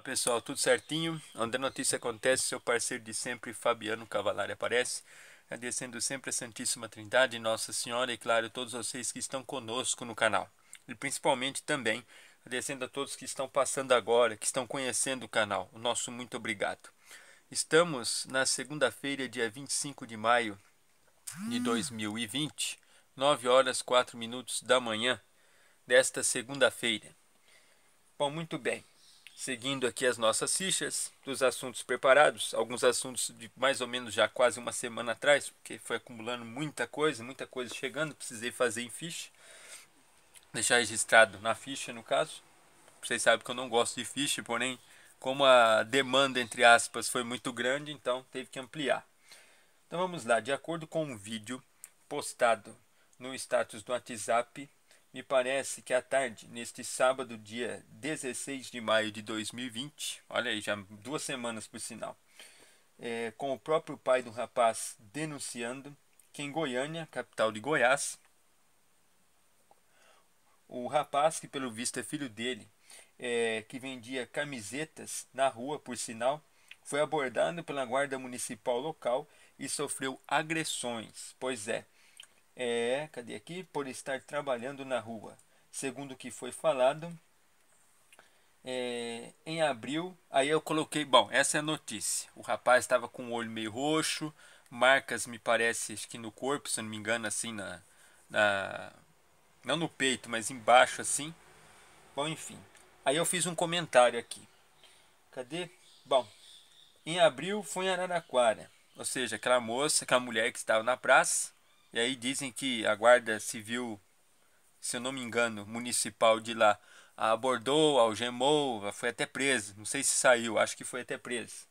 Olá pessoal, tudo certinho? Onde a notícia acontece, seu parceiro de sempre, Fabiano Cavalari, aparece. Agradecendo sempre a Santíssima Trindade, Nossa Senhora e, claro, todos vocês que estão conosco no canal. E principalmente também agradecendo a todos que estão passando agora, que estão conhecendo o canal. O nosso muito obrigado. Estamos na segunda-feira, dia 25 de maio de 2020, 9 horas 4 minutos da manhã desta segunda-feira. Bom, muito bem seguindo aqui as nossas fichas dos assuntos preparados, alguns assuntos de mais ou menos já quase uma semana atrás, porque foi acumulando muita coisa, muita coisa chegando, precisei fazer em ficha, deixar registrado na ficha no caso. Vocês sabem que eu não gosto de ficha, porém, como a demanda, entre aspas, foi muito grande, então teve que ampliar. Então vamos lá, de acordo com um vídeo postado no status do WhatsApp me parece que à tarde, neste sábado, dia 16 de maio de 2020, olha aí, já duas semanas por sinal, é, com o próprio pai do rapaz denunciando que em Goiânia, capital de Goiás, o rapaz, que pelo visto é filho dele, é, que vendia camisetas na rua, por sinal, foi abordado pela guarda municipal local e sofreu agressões. Pois é, é, cadê aqui? Por estar trabalhando na rua. Segundo o que foi falado, é, em abril, aí eu coloquei, bom, essa é a notícia. O rapaz estava com o olho meio roxo, marcas, me parece, que no corpo, se eu não me engano, assim, na, na não no peito, mas embaixo, assim. Bom, enfim. Aí eu fiz um comentário aqui. Cadê? Bom, em abril foi em Araraquara. Ou seja, aquela moça, aquela mulher que estava na praça, e aí dizem que a Guarda Civil, se eu não me engano, municipal de lá, abordou, algemou, foi até preso. Não sei se saiu, acho que foi até preso.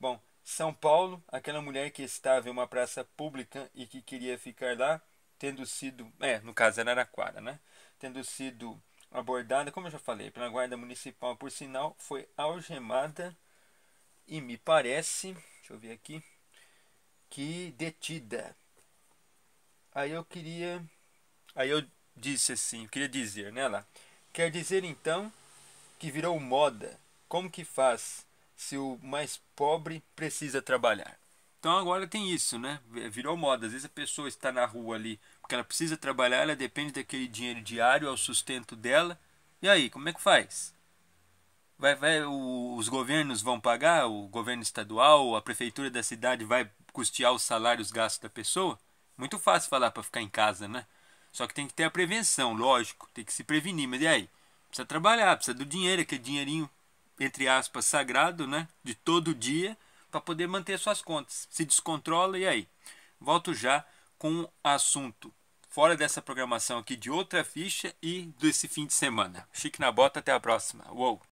Bom, São Paulo, aquela mulher que estava em uma praça pública e que queria ficar lá, tendo sido, é, no caso era Araquara, né? Tendo sido abordada, como eu já falei, pela guarda municipal, por sinal, foi algemada e me parece, deixa eu ver aqui, que detida. Aí eu queria. Aí eu disse assim, eu queria dizer, né lá. Quer dizer então que virou moda. Como que faz se o mais pobre precisa trabalhar? Então agora tem isso, né? Virou moda. Às vezes a pessoa está na rua ali porque ela precisa trabalhar, ela depende daquele dinheiro diário, ao é sustento dela. E aí, como é que faz? vai, vai, o, os governos vão pagar, o governo estadual, a prefeitura da cidade vai custear os salários, gastos da pessoa? Muito fácil falar para ficar em casa, né? Só que tem que ter a prevenção, lógico, tem que se prevenir. Mas e aí? Precisa trabalhar, precisa do dinheiro, aquele dinheirinho, entre aspas, sagrado, né? De todo dia, para poder manter suas contas. Se descontrola, e aí? Volto já com o assunto fora dessa programação aqui de outra ficha e desse fim de semana. Chique na bota, até a próxima. Uou!